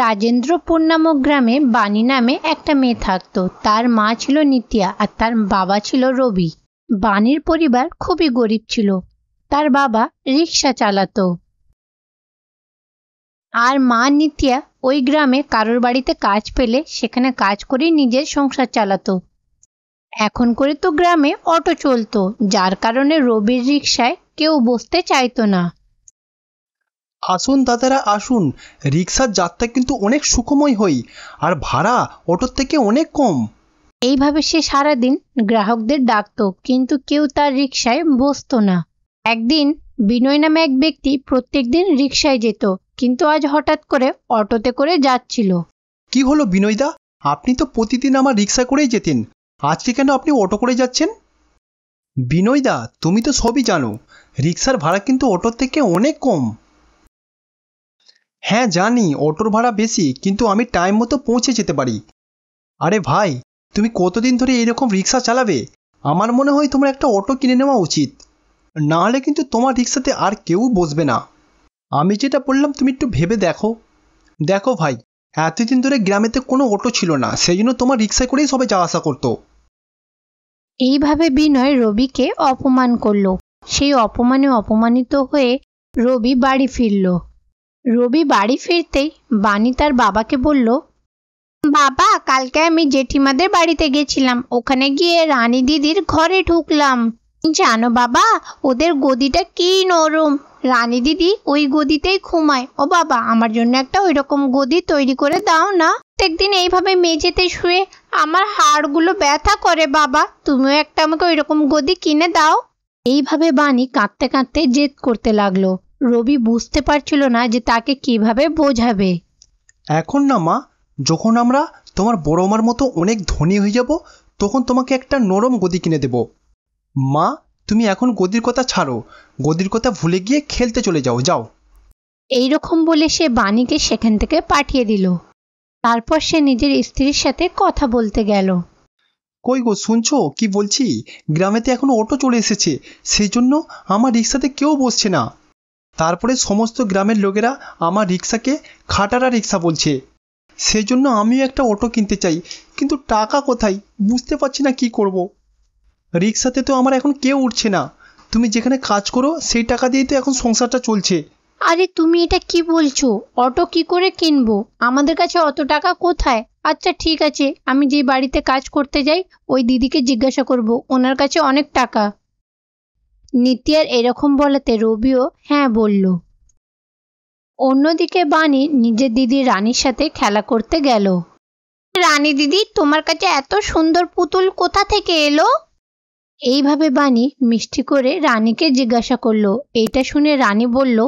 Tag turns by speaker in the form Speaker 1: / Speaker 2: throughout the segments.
Speaker 1: রাজেন্দ্রপুর নামক গ্রামে বাণী নামে একটা মেয়ে থাকতো তার মা ছিল নিতিয়া আর তার বাবা ছিল রবি বাণীর পরিবার খুবই গরিব ছিল তার বাবা রিক্সা চালাতো আর মা নিতিয়া ওই গ্রামে কারোর বাড়িতে কাজ পেলে সেখানে কাজ করে নিজের সংসার চালাতো এখন করে তো গ্রামে অটো চলতো যার কারণে রবির রিক্সায় কেউ বসতে চাইতো না
Speaker 2: আসুন দাদারা আসুন রিক্সার যাত্রা কিন্তু অনেক সুখময় হই আর ভাড়া অটোর থেকে অনেক কম
Speaker 1: এইভাবে সে সারাদিন গ্রাহকদের ডাকত কিন্তু কেউ তার রিক্সায় বসতো না একদিন বিনয় নামে এক ব্যক্তি প্রত্যেক দিন রিক্সায় যেত কিন্তু আজ হঠাৎ করে অটোতে করে যাচ্ছিল
Speaker 2: কি হলো বিনয়দা আপনি তো প্রতিদিন আমার রিক্সা করেই যেতেন আজকে কেন আপনি অটো করে যাচ্ছেন বিনয়দা তুমি তো সবই জানো রিক্সার ভাড়া কিন্তু অটোর থেকে অনেক কম হ্যাঁ জানি অটোর ভাড়া বেশি কিন্তু আমি টাইম মতো পৌঁছে যেতে পারি আরে ভাই তুমি কতদিন ধরে এরকম রিক্সা চালাবে আমার মনে হয় তোমার একটা অটো কিনে নেওয়া উচিত নাহলে কিন্তু তোমার রিক্সাতে আর কেউ বসবে না আমি যেটা বললাম তুমি একটু ভেবে দেখো দেখো ভাই এতদিন ধরে গ্রামেতে কোনো অটো ছিল না সেই জন্য তোমার রিক্সায় করেই সবাই যাওয়া আসা করতো
Speaker 1: এইভাবে বিনয় রবিকে অপমান করল সেই অপমানে অপমানিত হয়ে রবি বাড়ি ফিরল রবি বাড়ি ফিরতেই বানি তার বাবাকে বলল বাবা কালকে আমি জেঠিমাদের বাড়িতে গেছিলাম ওখানে গিয়ে রানী দিদির ঘরে ঢুকলাম জানো বাবা ওদের গদিটা কি নরম রানী দিদি ওই গদিতেই ঘুমায় ও বাবা আমার জন্য একটা ওই রকম গদি তৈরি করে দাও না প্রত্যেকদিন এইভাবে মেঝেতে শুয়ে আমার হাড়গুলো ব্যথা করে বাবা তুমিও একটা আমাকে ওই রকম গদি কিনে দাও এইভাবে বাণী কাঁদতে কাঁদতে জেদ করতে লাগলো রবি বুঝতে পারছিল না যে তাকে কিভাবে বোঝাবে
Speaker 2: এখন না মা যখন আমরা তোমার বড় মার মতো অনেক ধনী হয়ে যাব তখন তোমাকে একটা নরম গদি কিনে দেব মা তুমি এখন গদির কথা ছাড়ো গদির কথা ভুলে গিয়ে খেলতে চলে যাও যাও
Speaker 1: এই রকম বলে সে বাণীকে সেখান থেকে পাঠিয়ে দিল তারপর সে নিজের স্ত্রীর সাথে কথা বলতে গেল
Speaker 2: কই গো শুনছো কি বলছি গ্রামেতে এখন অটো চলে এসেছে সেই জন্য আমার রিক্সাতে কেউ বসছে না তারপরে সমস্ত গ্রামের লোকেরা আমার রিক্সাকে খাটারা রিক্সা বলছে সেই জন্য আমিও একটা অটো কিনতে চাই কিন্তু টাকা কোথায় বুঝতে পারছি না কি করব। রিক্সাতে তো আমার এখন কেউ উঠছে না তুমি যেখানে কাজ করো সেই টাকা দিয়েই তো এখন সংসারটা চলছে
Speaker 1: আরে তুমি এটা কি বলছো অটো কি করে কিনবো আমাদের কাছে অত টাকা কোথায় আচ্ছা ঠিক আছে আমি যে বাড়িতে কাজ করতে যাই ওই দিদিকে জিজ্ঞাসা করব ওনার কাছে অনেক টাকা নিতিয়ার এরকম বলাতে রবিও হ্যাঁ বলল অন্যদিকে বাণী নিজের দিদি রানীর সাথে খেলা করতে গেল রানী দিদি তোমার কাছে এত সুন্দর পুতুল কোথা থেকে এলো এইভাবে বাণী মিষ্টি করে রানীকে জিজ্ঞাসা করলো এইটা শুনে রানী বলল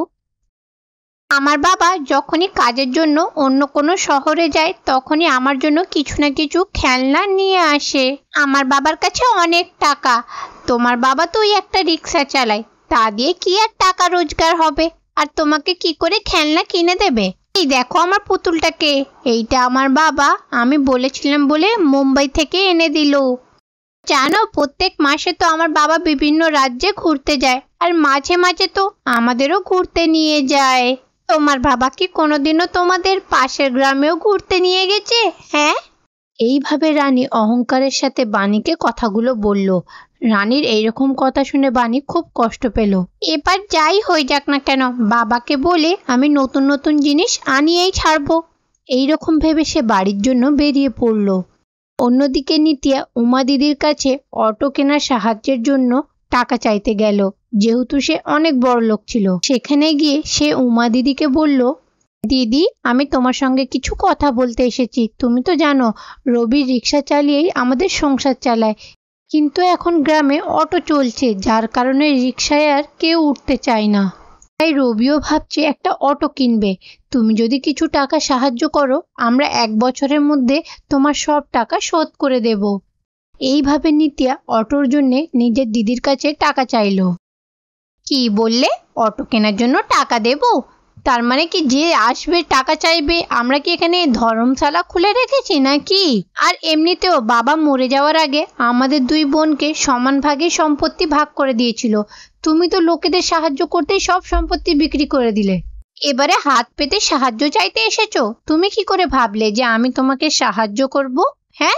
Speaker 1: আমার বাবা যখনই কাজের জন্য অন্য কোনো শহরে যায় তখনই আমার জন্য কিছু না কিছু খেলনা নিয়ে আসে আমার বাবার কাছে অনেক টাকা তোমার বাবা তো ওই একটা রিক্সা চালায় তা দিয়ে কি আর টাকা রোজগার হবে আর তোমাকে কি করে খেলনা কিনে দেবে এই দেখো আমার পুতুলটাকে এইটা আমার বাবা আমি বলেছিলাম বলে মুম্বাই থেকে এনে দিল জানো প্রত্যেক মাসে তো আমার বাবা বিভিন্ন রাজ্যে ঘুরতে যায় আর মাঝে মাঝে তো আমাদেরও ঘুরতে নিয়ে যায় তোমার বাবা কি কোনোদিনও তোমাদের পাশের গ্রামেও ঘুরতে নিয়ে গেছে হ্যাঁ এইভাবে রানী অহংকারের সাথে বাণীকে কথাগুলো বলল রানীর এইরকম কথা শুনে বাণী খুব কষ্ট পেল এবার যাই হয়ে যাক না কেন বাবাকে বলে আমি নতুন নতুন জিনিস আনিয়েই ছাড়বো এইরকম ভেবে সে বাড়ির জন্য বেরিয়ে পড়ল অন্যদিকে নিতিয়া উমা দিদির কাছে অটো কেনার সাহায্যের জন্য টাকা চাইতে গেল যেহেতু সে অনেক বড় লোক ছিল সেখানে গিয়ে সে উমা দিদিকে বলল দিদি আমি তোমার সঙ্গে কিছু কথা বলতে এসেছি তুমি তো জানো রবি রিক্সা চালিয়েই আমাদের সংসার চালায় কিন্তু এখন গ্রামে অটো চলছে যার কারণে রিক্সায় আর কেউ উঠতে চায় না তাই রবিও ভাবছে একটা অটো কিনবে তুমি যদি কিছু টাকা সাহায্য করো আমরা এক বছরের মধ্যে তোমার সব টাকা শোধ করে দেব এইভাবে নিতিয়া অটোর জন্যে নিজের দিদির কাছে টাকা চাইল কি বললে অটো কেনার জন্য টাকা দেব তার মানে কি যে আসবে টাকা চাইবে আমরা কি এখানে ধর্মশালা খুলে রেখেছি নাকি আর এমনিতেও বাবা মরে যাওয়ার আগে আমাদের দুই বোনকে সমান ভাগে সম্পত্তি ভাগ করে দিয়েছিল তুমি তো লোকেদের সাহায্য করতেই সব সম্পত্তি বিক্রি করে দিলে এবারে হাত পেতে সাহায্য চাইতে এসেছো তুমি কি করে ভাবলে যে আমি তোমাকে সাহায্য করব হ্যাঁ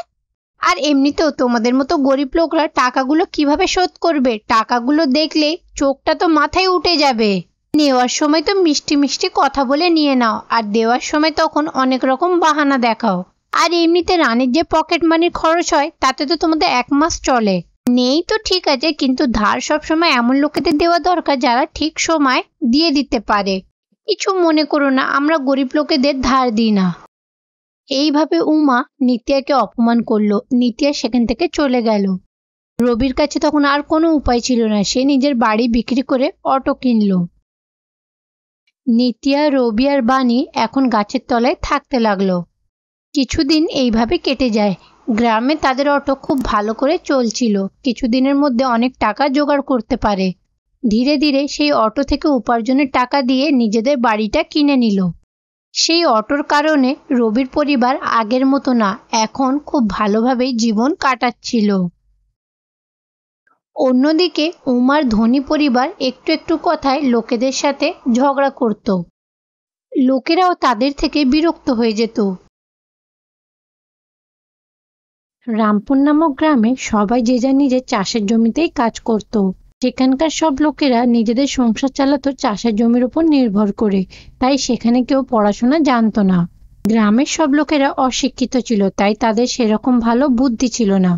Speaker 1: আর এমনিতেও তোমাদের মতো গরিব লোকরা টাকাগুলো কিভাবে শোধ করবে টাকাগুলো দেখলে চোখটা তো মাথায় উঠে যাবে নেওয়ার সময় তো মিষ্টি মিষ্টি কথা বলে নিয়ে নাও আর দেওয়ার সময় তখন অনেক রকম বাহানা দেখাও আর এমনিতে রানীর যে পকেট মানির খরচ হয় তাতে তো তোমাদের এক মাস চলে নেই তো ঠিক আছে কিন্তু ধার সবসময় এমন লোকেদের দেওয়া দরকার যারা ঠিক সময় দিয়ে দিতে পারে কিছু মনে করো না আমরা গরিব লোকেদের ধার দিই না এইভাবে উমা নিতিয়াকে অপমান করলো নিতিয়া সেখান থেকে চলে গেল রবির কাছে তখন আর কোনো উপায় ছিল না সে নিজের বাড়ি বিক্রি করে অটো কিনল নিতিয়া রবি আর বাণী এখন গাছের তলায় থাকতে লাগলো কিছুদিন এইভাবে কেটে যায় গ্রামে তাদের অটো খুব ভালো করে চলছিল কিছুদিনের মধ্যে অনেক টাকা জোগাড় করতে পারে ধীরে ধীরে সেই অটো থেকে উপার্জনের টাকা দিয়ে নিজেদের বাড়িটা কিনে নিল সেই অটোর কারণে রবির পরিবার আগের মতো না এখন খুব ভালোভাবেই জীবন কাটাচ্ছিল অন্যদিকে উমার ধনী পরিবার একটু একটু কথায় লোকেদের সাথে ঝগড়া করত লোকেরাও তাদের থেকে বিরক্ত হয়ে যেত রামপুর নামক গ্রামে সবাই যে যার নিজের চাষের জমিতেই কাজ করত সেখানকার সব লোকেরা নিজেদের সংসার চালাতো চাষের জমির উপর নির্ভর করে তাই সেখানে কেউ পড়াশোনা জানতো না গ্রামের সব লোকেরা অশিক্ষিত ছিল তাই তাদের সেরকম ভালো বুদ্ধি ছিল না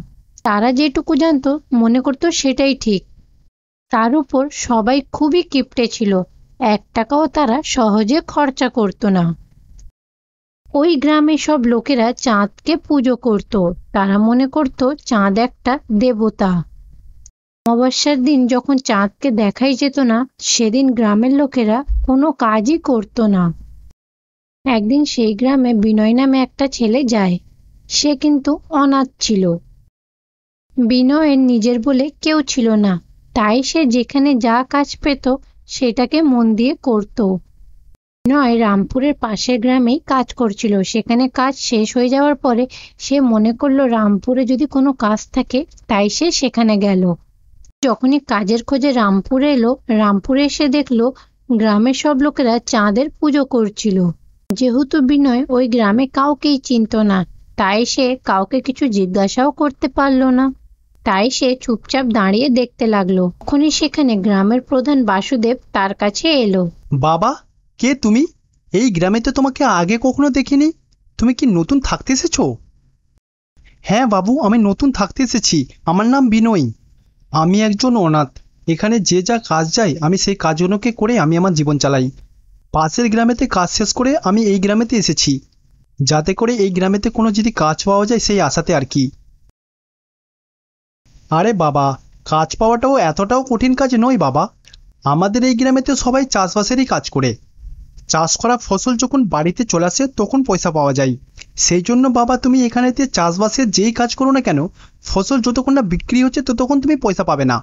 Speaker 1: তারা যেটুকু জানতো মনে করত সেটাই ঠিক তার উপর সবাই খুবই কিপটে ছিল এক টাকাও তারা সহজে খরচা করত না ওই গ্রামে সব লোকেরা চাঁদকে পুজো করত তারা মনে করত চাঁদ একটা দেবতা অমাবস্যার দিন যখন চাঁদকে দেখাই যেত না সেদিন গ্রামের লোকেরা কোনো কাজই করত না একদিন সেই গ্রামে বিনয় নামে একটা ছেলে যায় সে কিন্তু অনাথ ছিল বিনয়ের নিজের বলে কেউ ছিল না তাই সে যেখানে যা কাজ পেত সেটাকে মন দিয়ে করত বিনয় রামপুরের পাশের গ্রামেই কাজ করছিল সেখানে কাজ শেষ হয়ে যাওয়ার পরে সে মনে করলো রামপুরে যদি কোনো কাজ থাকে তাই সে সেখানে গেল যখনই কাজের খোঁজে রামপুরে এলো রামপুরে এসে দেখলো গ্রামের সব লোকেরা চাঁদের পুজো করছিল যেহেতু বিনয় ওই গ্রামে কাউকেই চিনত না তাই সে কাউকে কিছু জিজ্ঞাসাও করতে পারল না তাই সে চুপচাপ দাঁড়িয়ে দেখতে লাগলো তখনই সেখানে গ্রামের প্রধান বাসুদেব তার কাছে এলো
Speaker 2: বাবা কে তুমি এই গ্রামে তো তোমাকে আগে কখনো দেখিনি তুমি কি নতুন থাকতে এসেছো হ্যাঁ বাবু আমি নতুন থাকতে এসেছি আমার নাম বিনয় আমি একজন অনাথ এখানে যে যা কাজ যায় আমি সেই কাজগুলোকে করে আমি আমার জীবন চালাই পাশের গ্রামেতে কাজ শেষ করে আমি এই গ্রামেতে এসেছি যাতে করে এই গ্রামেতে কোনো যদি কাজ পাওয়া যায় সেই আশাতে আর কি আরে বাবা কাজ পাওয়াটাও এতটাও কঠিন কাজ নয় বাবা আমাদের এই গ্রামেতে সবাই চাষবাসেরই কাজ করে চাষ করা ফসল যখন বাড়িতে চলে আসে তখন পয়সা পাওয়া যায় সেই জন্য বাবা তুমি এখানে দিয়ে চাষবাসের যেই কাজ করো না কেন ফসল যতক্ষণ না বিক্রি হচ্ছে ততক্ষণ তুমি পয়সা পাবে না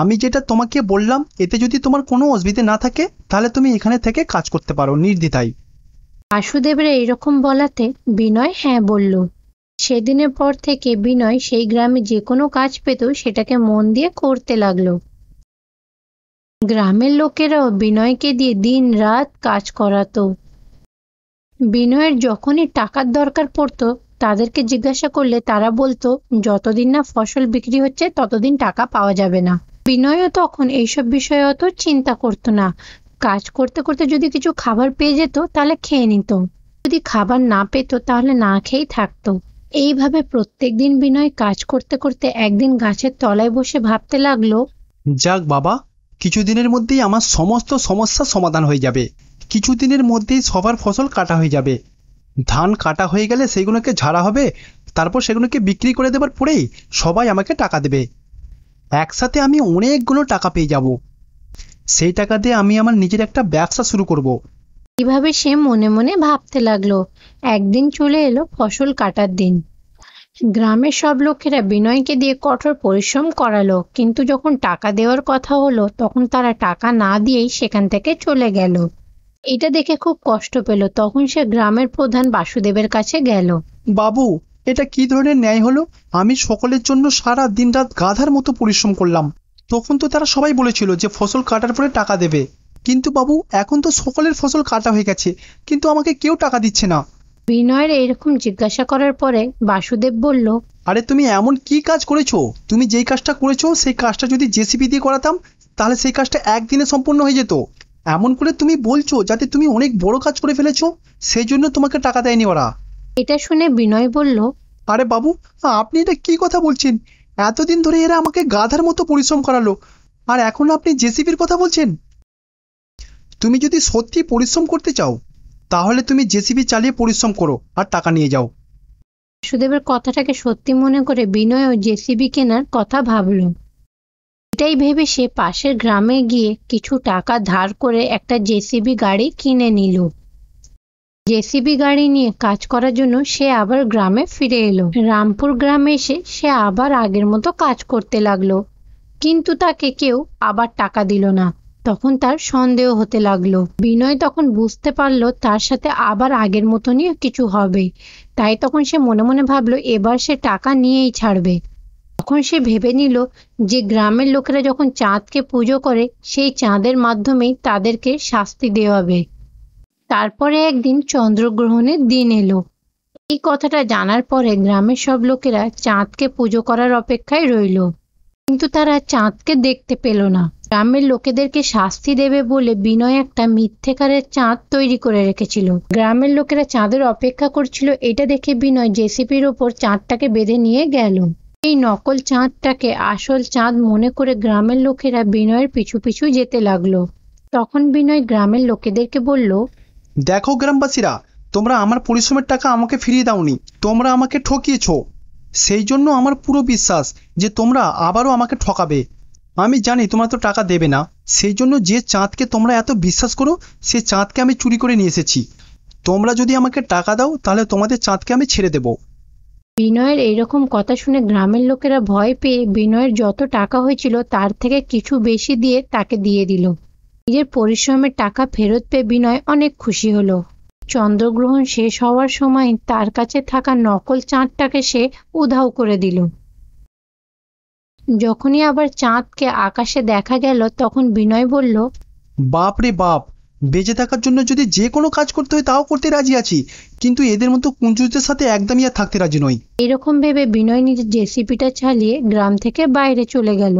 Speaker 2: আমি যেটা তোমাকে বললাম এতে যদি তোমার কোনো অসুবিধে না থাকে তাহলে তুমি এখানে থেকে কাজ করতে পারো নির্দ্বিধায়
Speaker 1: বাসুদেবের এরকম বলাতে বিনয় হ্যাঁ বলল সেদিনের পর থেকে বিনয় সেই গ্রামে যে কোনো কাজ পেত সেটাকে মন দিয়ে করতে লাগলো গ্রামের লোকেরাও বিনয়কে দিয়ে দিন রাত কাজ করাতো বিনয়ের যখনই টাকার দরকার পড়তো তাদেরকে জিজ্ঞাসা করলে তারা বলতো যতদিন না ফসল বিক্রি হচ্ছে ততদিন টাকা পাওয়া যাবে না বিনয়ও তখন এইসব বিষয়ে অত চিন্তা করতো না কাজ করতে করতে যদি কিছু খাবার পেয়ে যেত তাহলে খেয়ে নিত যদি খাবার না পেত তাহলে না খেয়েই থাকতো এইভাবে প্রত্যেক দিন বিনয় কাজ করতে করতে একদিন গাছের তলায় বসে ভাবতে লাগলো
Speaker 2: যাক বাবা কিছুদিনের মধ্যেই আমার সমস্ত সমস্যা সমাধান হয়ে যাবে কিছুদিনের মধ্যেই সবার ফসল কাটা হয়ে যাবে ধান কাটা হয়ে গেলে সেগুলোকে ঝাড়া হবে তারপর সেগুলোকে বিক্রি করে দেবার পরেই সবাই আমাকে টাকা দেবে একসাথে আমি অনেকগুলো টাকা পেয়ে যাব সেই টাকা দিয়ে আমি আমার নিজের একটা ব্যবসা শুরু করব।
Speaker 1: এভাবে সে মনে মনে ভাবতে লাগলো একদিন চলে এলো ফসল কাটার দিন গ্রামের সব লোকেরা বিনয়কে দিয়ে কঠোর পরিশ্রম করালো কিন্তু যখন টাকা দেওয়ার কথা হলো তখন তারা টাকা না দিয়েই সেখান থেকে চলে গেল এটা দেখে খুব কষ্ট পেল তখন সে গ্রামের প্রধান বাসুদেবের কাছে গেল বাবু
Speaker 2: এটা কি ধরনের ন্যায় হলো আমি সকলের জন্য সারা দিন রাত গাধার মতো পরিশ্রম করলাম তখন তো তারা সবাই বলেছিল যে ফসল কাটার পরে টাকা দেবে কিন্তু বাবু এখন তো সকলের ফসল কাটা হয়ে গেছে কিন্তু আমাকে কেউ টাকা দিচ্ছে না
Speaker 1: বিনয়ের এরকম জিজ্ঞাসা করার পরে বাসুদেব
Speaker 2: বলল আরে তুমি এমন কি কাজ করেছো তুমি যেই কাজটা করেছো সেই কাজটা যদি জেসিপি দিয়ে করাতাম তাহলে সেই কাজটা একদিনে সম্পূর্ণ হয়ে যেত এমন করে তুমি বলছো যাতে তুমি অনেক বড় কাজ করে ফেলেছো সেই জন্য তোমাকে টাকা দেয়নি ওরা এটা শুনে বিনয় বলল আরে বাবু আপনি এটা কি কথা বলছেন এতদিন ধরে এরা আমাকে গাধার মতো পরিশ্রম করালো আর এখন আপনি জেসিবির কথা বলছেন তুমি যদি সত্যি পরিশ্রম করতে চাও তাহলে তুমি জেসিবি চালিয়ে পরিশ্রম করো আর টাকা নিয়ে যাও
Speaker 1: সুদেবের কথাটাকে সত্যি মনে করে বিনয় ও জেসিবি কেনার কথা ভাবল এটাই ভেবে সে পাশের গ্রামে গিয়ে কিছু টাকা ধার করে একটা জেসিবি গাড়ি কিনে নিল জেসিবি গাড়ি নিয়ে কাজ করার জন্য সে আবার গ্রামে ফিরে এলো রামপুর গ্রামে এসে সে আবার আগের মতো কাজ করতে লাগলো কিন্তু তাকে কেউ আবার টাকা দিল না তখন তার সন্দেহ হতে লাগলো বিনয় তখন বুঝতে পারলো তার সাথে আবার আগের মতনই কিছু হবে তাই তখন সে মনে মনে ভাবলো এবার সে টাকা নিয়েই ছাড়বে তখন সে ভেবে নিল যে গ্রামের লোকেরা যখন চাঁদকে পুজো করে সেই চাঁদের মাধ্যমেই তাদেরকে শাস্তি দেওয়াবে তারপরে একদিন চন্দ্রগ্রহণের দিন এলো এই কথাটা জানার পরে গ্রামের সব লোকেরা চাঁদকে পুজো করার অপেক্ষায় রইল কিন্তু তারা চাঁদকে দেখতে পেল না গ্রামের লোকেদেরকে শাস্তি দেবে বলে বিনয় একটা মিথ্যেকারের চাঁদ তৈরি করে রেখেছিল গ্রামের লোকেরা চাঁদের অপেক্ষা করছিল এটা দেখে বিনয় জেসিপির ওপর চাঁদটাকে বেঁধে নিয়ে গেল এই নকল চাঁদটাকে আসল চাঁদ মনে করে গ্রামের লোকেরা বিনয়ের পিছু পিছু যেতে লাগলো তখন বিনয় গ্রামের লোকেদেরকে বলল
Speaker 2: দেখো গ্রামবাসীরা তোমরা আমার পরিশ্রমের টাকা আমাকে ফিরিয়ে দাওনি তোমরা আমাকে ঠকিয়েছ সেই জন্য আমার পুরো বিশ্বাস যে তোমরা আবারও আমাকে ঠকাবে আমি জানি তোমরা তো টাকা দেবে না সেই জন্য যে চাঁদকে তোমরা এত বিশ্বাস করো সে চাঁদকে আমি চুরি করে নিয়ে এসেছি তোমরা যদি আমাকে টাকা দাও তাহলে তোমাদের চাঁদকে আমি ছেড়ে দেবো
Speaker 1: বিনয়ের এইরকম কথা শুনে গ্রামের লোকেরা ভয় পেয়ে বিনয়ের যত টাকা হয়েছিল তার থেকে কিছু বেশি দিয়ে তাকে দিয়ে দিল নিজের পরিশ্রমের টাকা ফেরত পেয়ে বিনয় অনেক খুশি হল চন্দ্রগ্রহণ শেষ হওয়ার সময় তার কাছে থাকা নকল চাঁদটাকে সে উধাও করে দিল যখনই আবার চাঁদকে আকাশে দেখা গেল তখন বিনয় বলল
Speaker 2: বাপ রে বাপ বেঁচে থাকার জন্য যদি যে কোনো কাজ করতে হয় তাও করতে রাজি আছি কিন্তু এদের মতো কুঞ্জুদের সাথে একদমই আর থাকতে রাজি নই
Speaker 1: এরকম ভেবে বিনয় নিজের জেসিপিটা চালিয়ে গ্রাম থেকে বাইরে চলে গেল